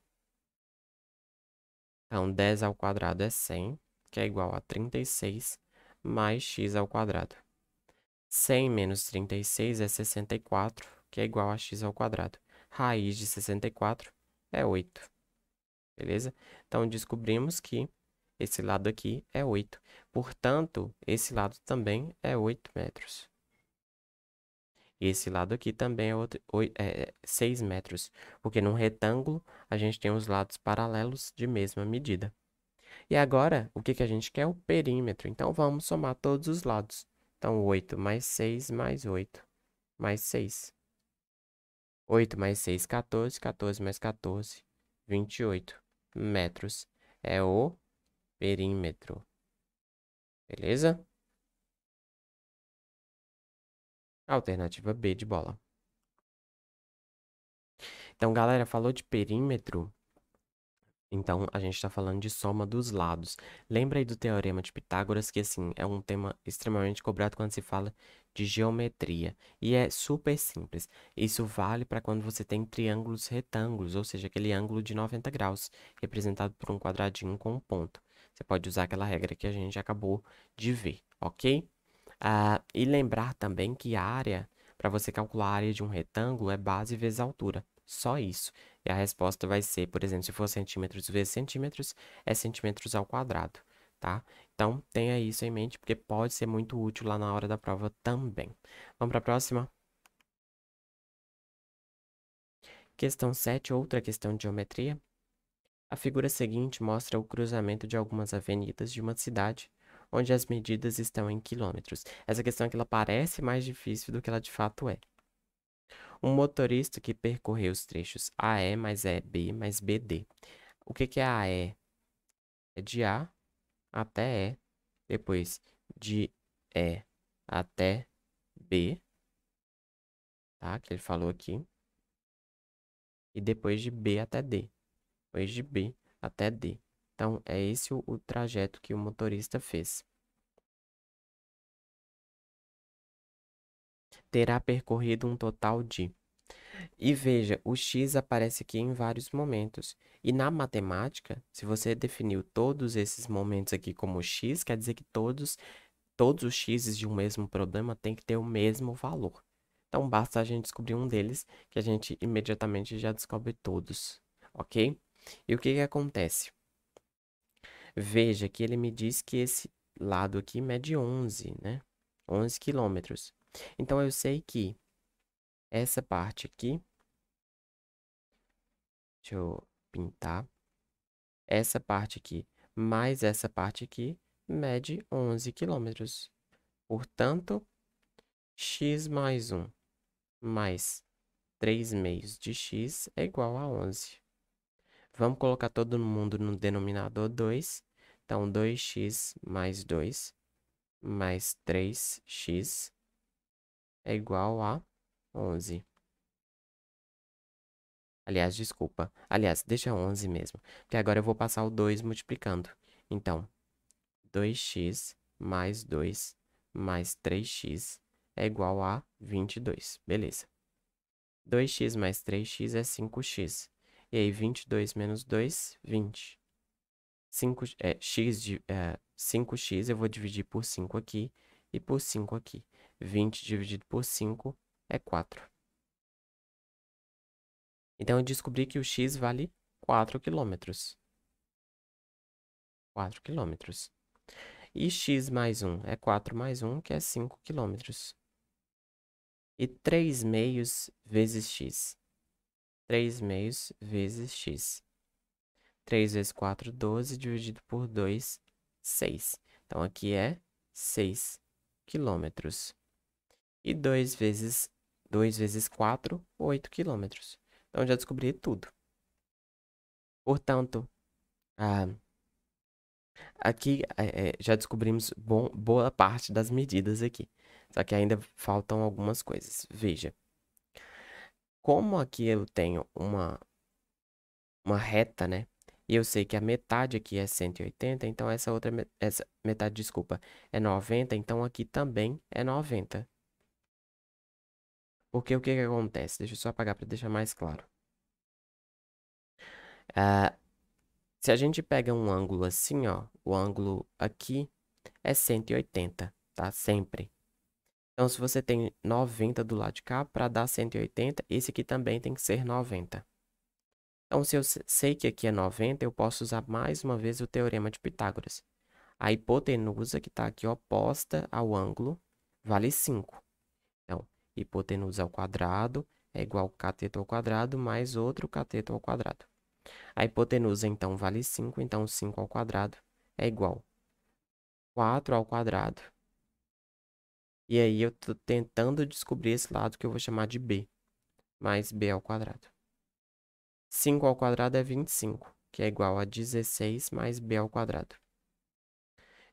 Então, 10 ao quadrado é 100, que é igual a 36 mais x ao quadrado. 100 menos 36 é 64, que é igual a x ao quadrado. Raiz de 64 é 8. Beleza? Então, descobrimos que esse lado aqui é 8. Portanto, esse lado também é 8 metros. E esse lado aqui também é, outro, é 6 metros, porque num retângulo a gente tem os lados paralelos de mesma medida. E agora, o que, que a gente quer? O perímetro. Então, vamos somar todos os lados. Então, 8 mais 6 mais 8 mais 6. 8 mais 6, 14. 14 mais 14, 28 metros. É o perímetro. Beleza? Alternativa B de bola. Então, galera, falou de perímetro. Então, a gente está falando de soma dos lados. Lembra aí do teorema de Pitágoras, que assim, é um tema extremamente cobrado quando se fala de geometria. E é super simples. Isso vale para quando você tem triângulos retângulos, ou seja, aquele ângulo de 90 graus, representado por um quadradinho com um ponto. Você pode usar aquela regra que a gente acabou de ver, ok? Ah, e lembrar também que a área, para você calcular a área de um retângulo, é base vezes altura. Só isso. E a resposta vai ser, por exemplo, se for centímetros vezes centímetros, é centímetros ao quadrado, tá? Então, tenha isso em mente, porque pode ser muito útil lá na hora da prova também. Vamos para a próxima? Questão 7, outra questão de geometria. A figura seguinte mostra o cruzamento de algumas avenidas de uma cidade onde as medidas estão em quilômetros. Essa questão aqui é ela parece mais difícil do que ela de fato é. Um motorista que percorreu os trechos AE mais EB mais BD. O que, que é AE? É de A até E, depois de E até B, tá? Que ele falou aqui. E depois de B até D. Depois de B até D. Então, é esse o, trajeto que o motorista fez. Terá percorrido um total de. E veja, o x aparece aqui em vários momentos. E na matemática, se você definiu todos esses momentos aqui como x, quer dizer que todos, todos os x's de um mesmo problema têm que ter o mesmo valor. Então, basta a gente descobrir um deles, que a gente imediatamente já descobre todos, ok? E o que, que acontece? Veja que ele me diz que esse lado aqui mede 11, né? 11 quilômetros. Então, eu sei que essa parte aqui... Deixa eu pintar. Essa parte aqui mais essa parte aqui mede 11 quilômetros. Portanto, x mais 1 mais 3 meios de x é igual a 11. Vamos colocar todo mundo no denominador 2 então, 2x mais 2 mais 3x é igual a 11. Aliás, desculpa. Aliás, deixa 11 mesmo. Porque agora eu vou passar o 2 multiplicando. Então, 2x mais 2 mais 3x é igual a 22. Beleza. 2x mais 3x é 5x. E aí, 22 menos 2, 20. 5, é, x de, é, 5x eu vou dividir por 5 aqui e por 5 aqui. 20 dividido por 5 é 4. Então, eu descobri que o x vale 4 quilômetros. 4 quilômetros. E x mais 1 é 4 mais 1, que é 5 quilômetros. E 3 meios vezes x. 3 meios vezes x. 3 vezes 4, 12, dividido por 2, 6. Então, aqui é 6 quilômetros. E 2 vezes, 2 vezes 4, 8 quilômetros. Então, já descobri tudo. Portanto, ah, aqui é, já descobrimos bom, boa parte das medidas aqui. Só que ainda faltam algumas coisas. Veja. Como aqui eu tenho uma, uma reta, né? E eu sei que a metade aqui é 180, então essa outra essa metade, desculpa, é 90, então aqui também é 90. Porque o que, que acontece? Deixa eu só apagar para deixar mais claro. Uh, se a gente pega um ângulo assim, ó, o ângulo aqui é 180, tá? Sempre. Então, se você tem 90 do lado de cá, para dar 180, esse aqui também tem que ser 90. Então, se eu sei que aqui é 90, eu posso usar mais uma vez o Teorema de Pitágoras. A hipotenusa, que está aqui oposta ao ângulo, vale 5. Então, hipotenusa ao quadrado é igual cateto ao quadrado mais outro cateto ao quadrado. A hipotenusa, então, vale 5, então 5 ao quadrado é igual 4 ao quadrado. E aí, eu estou tentando descobrir esse lado que eu vou chamar de b, mais b ao quadrado. 5 ao quadrado é 25, que é igual a 16 mais b ao quadrado.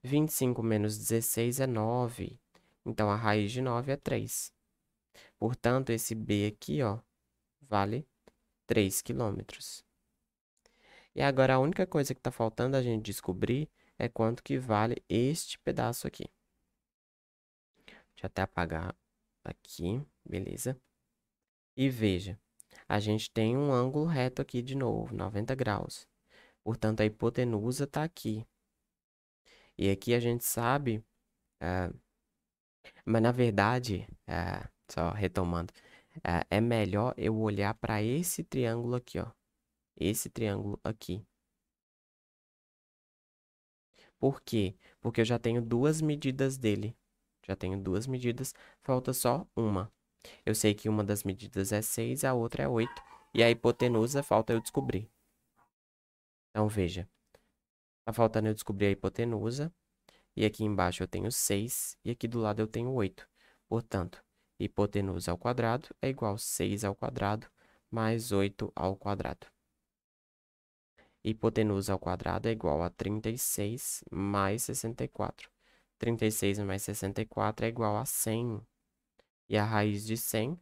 25 menos 16 é 9, então a raiz de 9 é 3. Portanto, esse b aqui ó, vale 3 km. E agora a única coisa que está faltando a gente descobrir é quanto que vale este pedaço aqui. Deixa eu até apagar aqui, beleza? E veja, a gente tem um ângulo reto aqui de novo, 90 graus. Portanto, a hipotenusa está aqui. E aqui a gente sabe, uh, mas na verdade, uh, só retomando, uh, é melhor eu olhar para esse triângulo aqui, ó. Esse triângulo aqui. Por quê? Porque eu já tenho duas medidas dele. Já tenho duas medidas, falta só uma. Eu sei que uma das medidas é 6, a outra é 8. E a hipotenusa falta eu descobrir. Então, veja. Está faltando eu descobrir a hipotenusa. E aqui embaixo eu tenho 6. E aqui do lado eu tenho 8. Portanto, hipotenusa ao quadrado é igual a 6 ao quadrado mais 8 ao quadrado. Hipotenusa ao quadrado é igual a 36 mais 64. 36 mais 64 é igual a 100. E a raiz de 100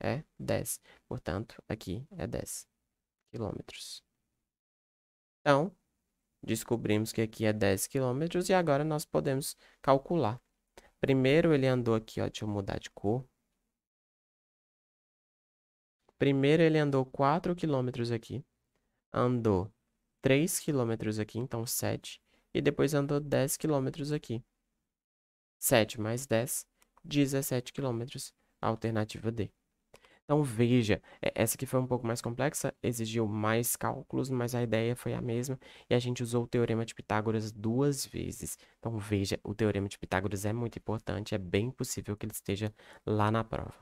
é 10. Portanto, aqui é 10 quilômetros. Então, descobrimos que aqui é 10 quilômetros e agora nós podemos calcular. Primeiro ele andou aqui, ó, deixa eu mudar de cor. Primeiro ele andou 4 quilômetros aqui, andou 3 quilômetros aqui, então 7, e depois andou 10 quilômetros aqui. 7 mais 10 17 quilômetros, a alternativa D. Então veja, é, essa que foi um pouco mais complexa, exigiu mais cálculos, mas a ideia foi a mesma e a gente usou o Teorema de Pitágoras duas vezes. Então veja, o Teorema de Pitágoras é muito importante, é bem possível que ele esteja lá na prova.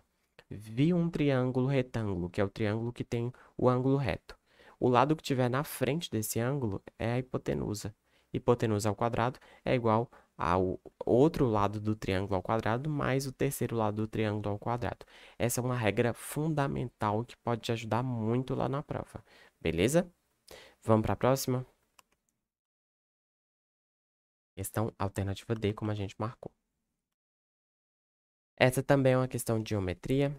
Vi um triângulo retângulo, que é o triângulo que tem o ângulo reto. O lado que tiver na frente desse ângulo é a hipotenusa. Hipotenusa ao quadrado é igual ao outro lado do triângulo ao quadrado mais o terceiro lado do triângulo ao quadrado. Essa é uma regra fundamental que pode te ajudar muito lá na prova, beleza? Vamos para a próxima? Questão alternativa D, como a gente marcou. Essa também é uma questão de geometria.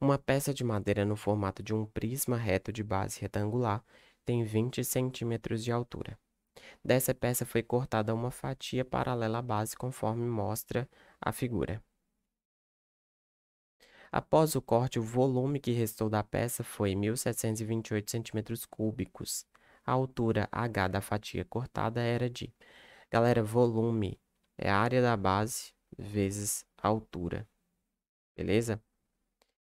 Uma peça de madeira no formato de um prisma reto de base retangular tem 20 centímetros de altura. Dessa peça foi cortada uma fatia paralela à base, conforme mostra a figura. Após o corte, o volume que restou da peça foi 1.728 cm3. A altura H da fatia cortada era de... Galera, volume é a área da base vezes altura. Beleza?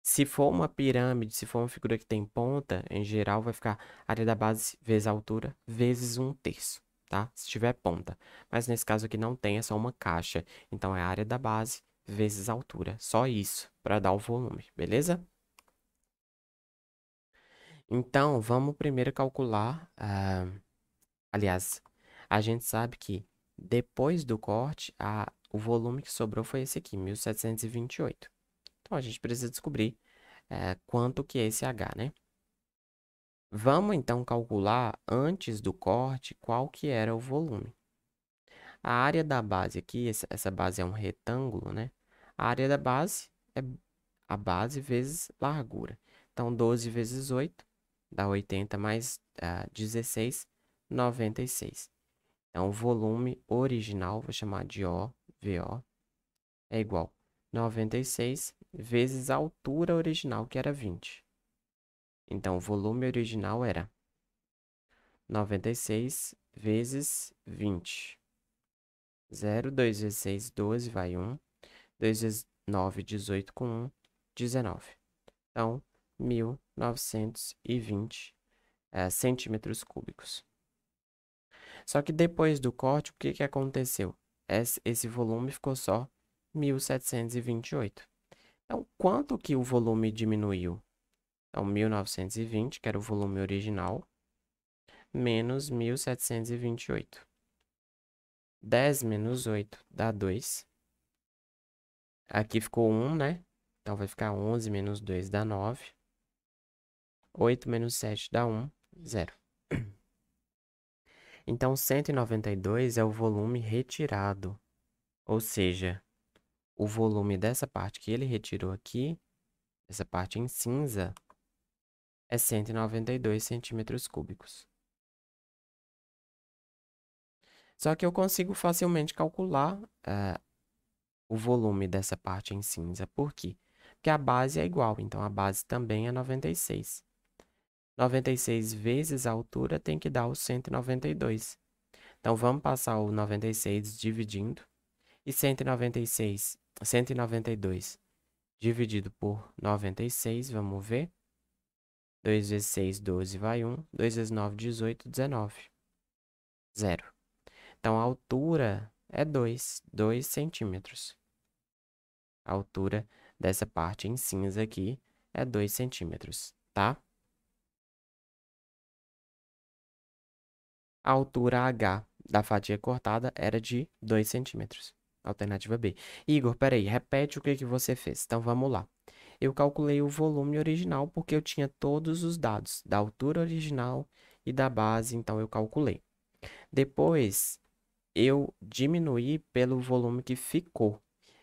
Se for uma pirâmide, se for uma figura que tem ponta, em geral vai ficar área da base vezes a altura vezes um terço, tá? Se tiver ponta. Mas nesse caso aqui não tem, é só uma caixa. Então é área da base vezes a altura. Só isso para dar o volume, beleza? Então, vamos primeiro calcular... Uh... Aliás, a gente sabe que depois do corte, a... o volume que sobrou foi esse aqui, 1728. Então, a gente precisa descobrir é, quanto que é esse H, né? Vamos, então, calcular, antes do corte, qual que era o volume. A área da base aqui, essa base é um retângulo, né? A área da base é a base vezes largura. Então, 12 vezes 8 dá 80 mais uh, 16, 96. Então, o volume original, vou chamar de O, VO, é igual 96 vezes a altura original, que era 20. Então, o volume original era 96 vezes 20. 0, 2 vezes 6, 12, vai 1. 2 vezes 9, 18, com 1, 19. Então, 1920 é, eh, centímetros cúbicos. Só que depois do corte, o que, que aconteceu? Esse, esse volume ficou só 1728. Então, quanto que o volume diminuiu? É então, 1920, que era o volume original, menos 1728. 10 menos 8 dá 2. Aqui ficou 1, né? Então, vai ficar 11 menos 2 dá 9. 8 menos 7 dá 1, 0. Então, 192 é o volume retirado, ou seja, o volume dessa parte que ele retirou aqui, essa parte em cinza, é 192 centímetros cúbicos. Só que eu consigo facilmente calcular eh, o volume dessa parte em cinza. Por quê? Porque a base é igual, então a base também é 96. 96 vezes a altura tem que dar o 192. Então, vamos passar o 96 dividindo. E 196 192 dividido por 96, vamos ver. 2 vezes 6, 12, vai 1. 2 vezes 9, 18, 19. Zero. Então, a altura é 2, 2 centímetros. A altura dessa parte em cinza aqui é 2 centímetros, tá? A altura H da fatia cortada era de 2 centímetros. Alternativa B. Igor, peraí, repete o que, que você fez. Então vamos lá. Eu calculei o volume original porque eu tinha todos os dados da altura original e da base, então eu calculei. Depois eu diminuí pelo volume que ficou.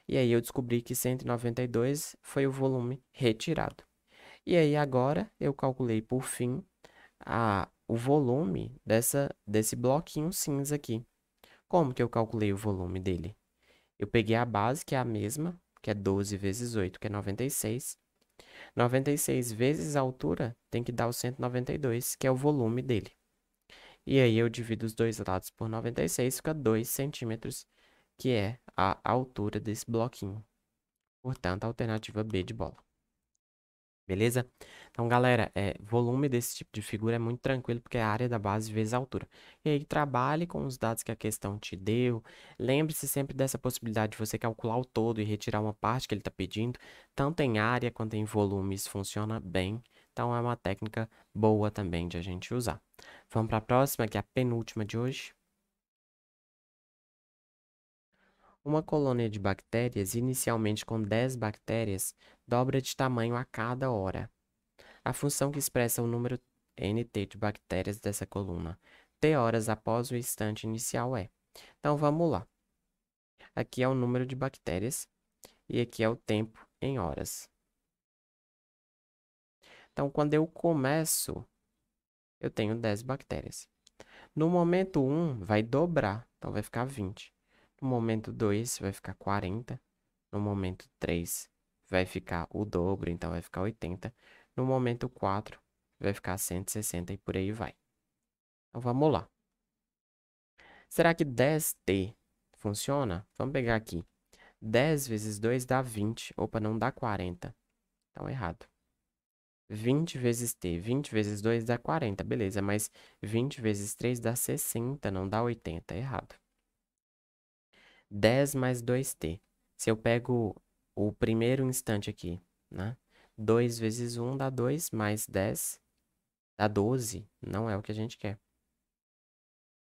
E aí eu descobri que 192 foi o volume retirado. E aí agora eu calculei por fim a, o volume dessa, desse bloquinho cinza aqui. Como que eu calculei o volume dele? Eu peguei a base, que é a mesma, que é 12 vezes 8, que é 96. 96 vezes a altura tem que dar o 192, que é o volume dele. E aí eu divido os dois lados por 96, fica 2 centímetros, que é a altura desse bloquinho. Portanto, a alternativa B de bola. Beleza? Então, galera, é, volume desse tipo de figura é muito tranquilo, porque é a área da base vezes a altura. E aí, trabalhe com os dados que a questão te deu. Lembre-se sempre dessa possibilidade de você calcular o todo e retirar uma parte que ele está pedindo. Tanto em área quanto em volumes funciona bem. Então, é uma técnica boa também de a gente usar. Vamos para a próxima, que é a penúltima de hoje. Uma colônia de bactérias, inicialmente com 10 bactérias, dobra de tamanho a cada hora. A função que expressa o número nt de bactérias dessa coluna t horas após o instante inicial é. Então vamos lá. Aqui é o número de bactérias e aqui é o tempo em horas. Então quando eu começo, eu tenho 10 bactérias. No momento 1 vai dobrar, então vai ficar 20. No momento 2 vai ficar 40. No momento 3 vai ficar o dobro, então vai ficar 80. No momento 4 vai ficar 160 e por aí vai. Então vamos lá. Será que 10t funciona? Vamos pegar aqui. 10 vezes 2 dá 20. Opa, não dá 40. Então tá errado. 20 vezes t. 20 vezes 2 dá 40, beleza. Mas 20 vezes 3 dá 60, não dá 80. Errado. 10 mais 2t. Se eu pego o primeiro instante aqui, né? 2 vezes 1 dá 2, mais 10 dá 12. Não é o que a gente quer.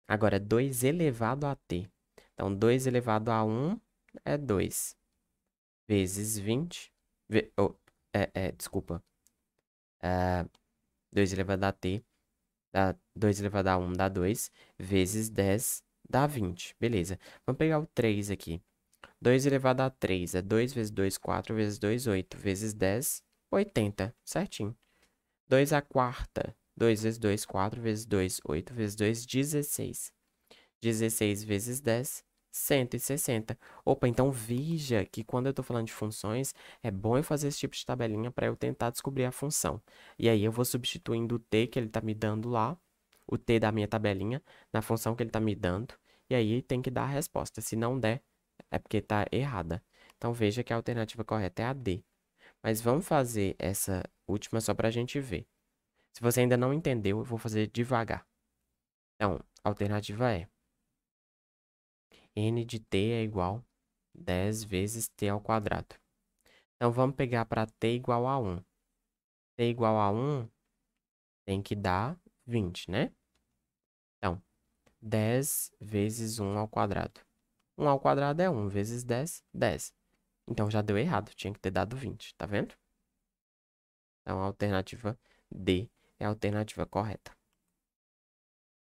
Agora, 2 elevado a t. Então, 2 elevado a 1 é 2. Vezes 20. Ve oh, é, é, desculpa. Uh, é, 2 elevado a t. Dá 2 elevado a 1 dá 2. Vezes 10 Dá 20, beleza. Vamos pegar o 3 aqui. 2 elevado a 3 é 2 vezes 2, 4 vezes 2, 8 vezes 10, 80, certinho. 2 a quarta, 2 vezes 2, 4 vezes 2, 8 vezes 2, 16. 16 vezes 10, 160. Opa, então veja que quando eu estou falando de funções, é bom eu fazer esse tipo de tabelinha para eu tentar descobrir a função. E aí eu vou substituindo o t que ele está me dando lá o T da minha tabelinha na função que ele está me dando. E aí tem que dar a resposta. Se não der, é porque está errada. Então veja que a alternativa correta é a D. Mas vamos fazer essa última só para a gente ver. Se você ainda não entendeu, eu vou fazer devagar. Então, a alternativa é n de t é igual 10 vezes t ao quadrado. Então, vamos pegar para t igual a 1. t igual a 1 tem que dar 20, né? Então, 10 vezes 1 ao quadrado. 1 ao quadrado é 1 vezes 10, 10. Então, já deu errado. Tinha que ter dado 20, tá vendo? Então, a alternativa D é a alternativa correta.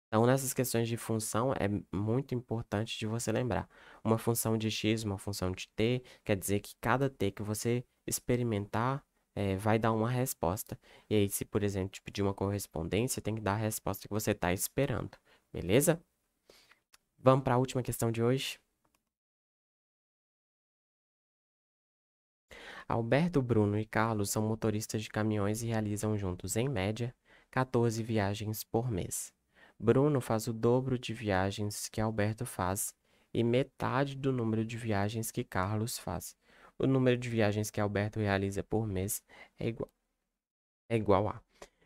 Então, nessas questões de função, é muito importante de você lembrar. Uma função de x, uma função de t, quer dizer que cada t que você experimentar é, vai dar uma resposta. E aí, se por exemplo te pedir uma correspondência, tem que dar a resposta que você está esperando, beleza? Vamos para a última questão de hoje. Alberto, Bruno e Carlos são motoristas de caminhões e realizam juntos, em média, 14 viagens por mês. Bruno faz o dobro de viagens que Alberto faz e metade do número de viagens que Carlos faz o número de viagens que Alberto realiza por mês é igual, é igual a.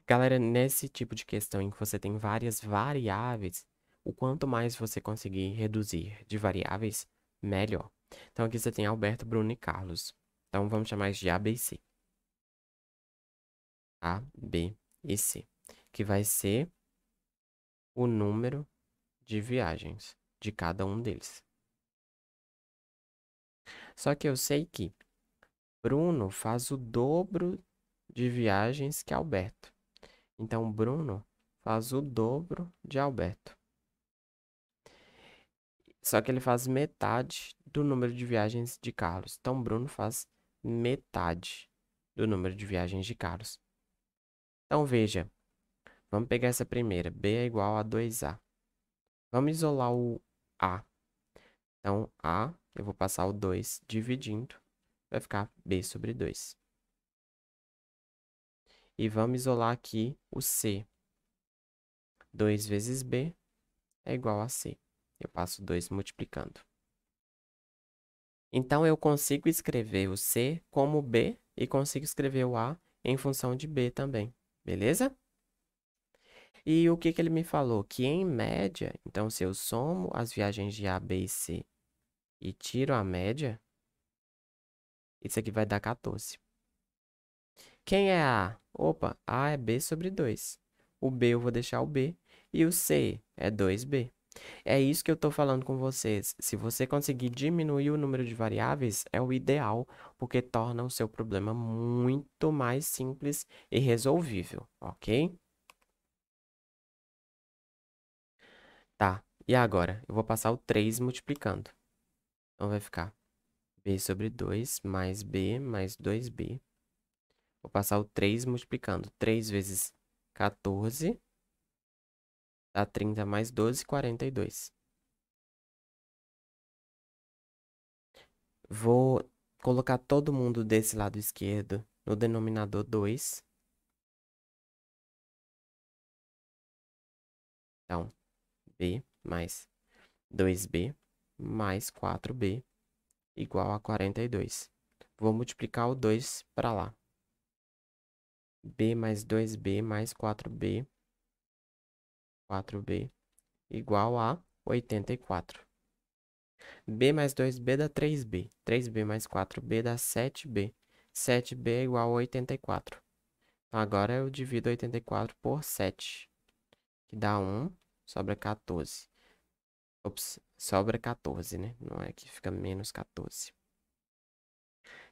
Galera, nesse tipo de questão em que você tem várias variáveis, o quanto mais você conseguir reduzir de variáveis, melhor. Então aqui você tem Alberto, Bruno e Carlos. Então vamos chamar de A, B e C. A, B e C. Que vai ser o número de viagens de cada um deles. Só que eu sei que Bruno faz o dobro de viagens que Alberto. Então, Bruno faz o dobro de Alberto. Só que ele faz metade do número de viagens de Carlos. Então, Bruno faz metade do número de viagens de Carlos. Então, veja. Vamos pegar essa primeira. B é igual a 2A. Vamos isolar o A. Então, A eu vou passar o 2 dividindo, vai ficar b sobre 2. E vamos isolar aqui o c. 2 vezes b é igual a c. Eu passo 2 multiplicando. Então, eu consigo escrever o c como b e consigo escrever o a em função de b também, beleza? E o que, que ele me falou? Que em média, então se eu somo as viagens de A, B e C e tiro a média, isso aqui vai dar 14. Quem é A? Opa, A é B sobre 2. O B eu vou deixar o B e o C é 2B. É isso que eu estou falando com vocês. Se você conseguir diminuir o número de variáveis, é o ideal, porque torna o seu problema muito mais simples e resolvível, ok? Tá, e agora? Eu vou passar o 3 multiplicando. Então vai ficar b sobre 2 mais b mais 2b. Vou passar o 3 multiplicando. 3 vezes 14 dá 30 mais 12, 42. Vou colocar todo mundo desse lado esquerdo no denominador 2. Então, b mais 2b mais 4b igual a 42. Vou multiplicar o 2 para lá. b mais 2b mais 4b, 4b igual a 84. b mais 2b dá 3b, 3b mais 4b dá 7b, 7b é igual a 84. Então, agora eu divido 84 por 7, que dá 1, sobra 14. Ops, Sobra 14, né? Não é que fica menos 14.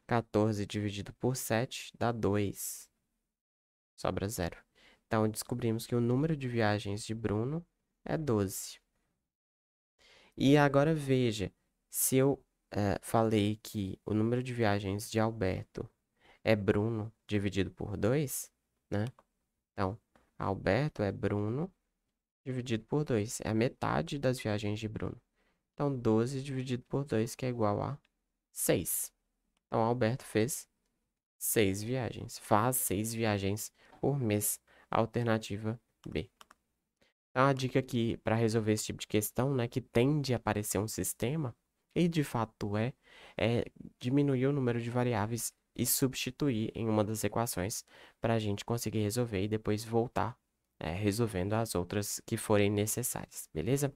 14 dividido por 7 dá 2. Sobra 0. Então, descobrimos que o número de viagens de Bruno é 12. E agora veja, se eu é, falei que o número de viagens de Alberto é Bruno dividido por 2, né? Então, Alberto é Bruno dividido por 2. É a metade das viagens de Bruno. Então, 12 dividido por 2, que é igual a 6. Então, Alberto fez 6 viagens. Faz 6 viagens por mês. Alternativa B. Então, a dica aqui para resolver esse tipo de questão, né, que tende a aparecer um sistema, e de fato é, é diminuir o número de variáveis e substituir em uma das equações para a gente conseguir resolver e depois voltar é, resolvendo as outras que forem necessárias, beleza?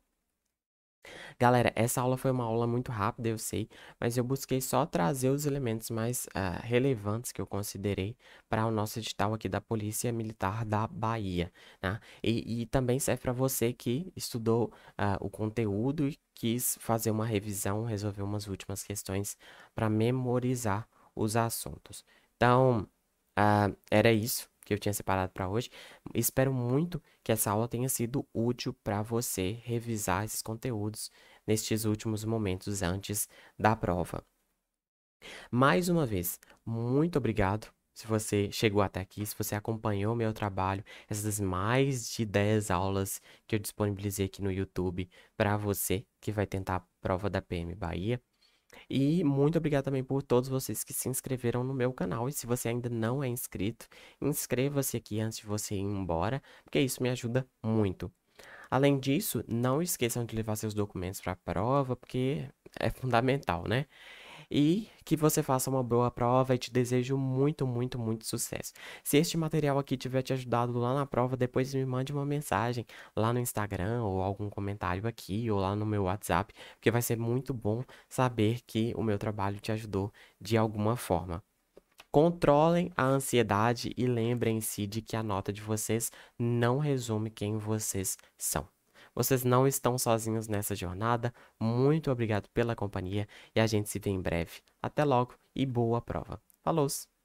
Galera, essa aula foi uma aula muito rápida, eu sei, mas eu busquei só trazer os elementos mais uh, relevantes que eu considerei para o nosso edital aqui da Polícia Militar da Bahia. Né? E, e também serve para você que estudou uh, o conteúdo e quis fazer uma revisão, resolver umas últimas questões para memorizar os assuntos. Então, uh, era isso que eu tinha separado para hoje. Espero muito que essa aula tenha sido útil para você revisar esses conteúdos nestes últimos momentos antes da prova. Mais uma vez, muito obrigado se você chegou até aqui, se você acompanhou meu trabalho, essas mais de 10 aulas que eu disponibilizei aqui no YouTube para você que vai tentar a prova da PM Bahia. E muito obrigado também por todos vocês que se inscreveram no meu canal. E se você ainda não é inscrito, inscreva-se aqui antes de você ir embora, porque isso me ajuda muito. Além disso, não esqueçam de levar seus documentos para a prova, porque é fundamental, né? e que você faça uma boa prova e te desejo muito, muito, muito sucesso. Se este material aqui tiver te ajudado lá na prova, depois me mande uma mensagem lá no Instagram ou algum comentário aqui ou lá no meu WhatsApp, porque vai ser muito bom saber que o meu trabalho te ajudou de alguma forma. Controlem a ansiedade e lembrem-se de que a nota de vocês não resume quem vocês são. Vocês não estão sozinhos nessa jornada. Muito obrigado pela companhia e a gente se vê em breve. Até logo e boa prova. Falou! -se.